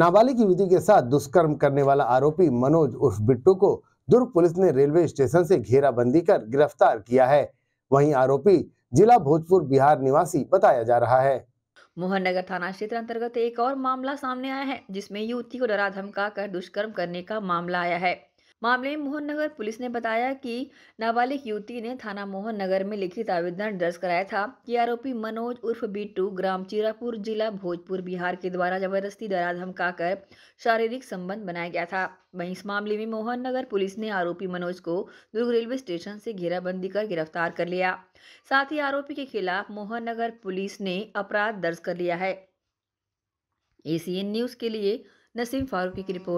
नाबालिग युवती के साथ दुष्कर्म करने वाला आरोपी मनोज उर्फ बिट्टू को दुर्ग पुलिस ने रेलवे स्टेशन से घेराबंदी कर गिरफ्तार किया है वहीं आरोपी जिला भोजपुर बिहार निवासी बताया जा रहा है मोहन नगर थाना क्षेत्र अंतर्गत एक और मामला सामने आया है जिसमें युवती को डरा धमका कर दुष्कर्म करने का मामला आया है मामले में मोहन नगर पुलिस ने बताया कि नाबालिग युवती ने थाना मोहन नगर में लिखित आवेदन दर्ज कराया था कि आरोपी मनोज उर्फ बीटू ग्राम चीरापुर जिला भोजपुर बिहार के द्वारा जबरदस्ती धमका धमकाकर शारीरिक संबंध बनाया गया था वहीं इस मामले में मोहन नगर पुलिस ने आरोपी मनोज को दुर्ग रेलवे स्टेशन से घेराबंदी कर गिरफ्तार कर लिया साथ ही आरोपी के खिलाफ मोहन नगर पुलिस ने अपराध दर्ज कर लिया है एसीएन न्यूज के लिए नसीम फारूकी की रिपोर्ट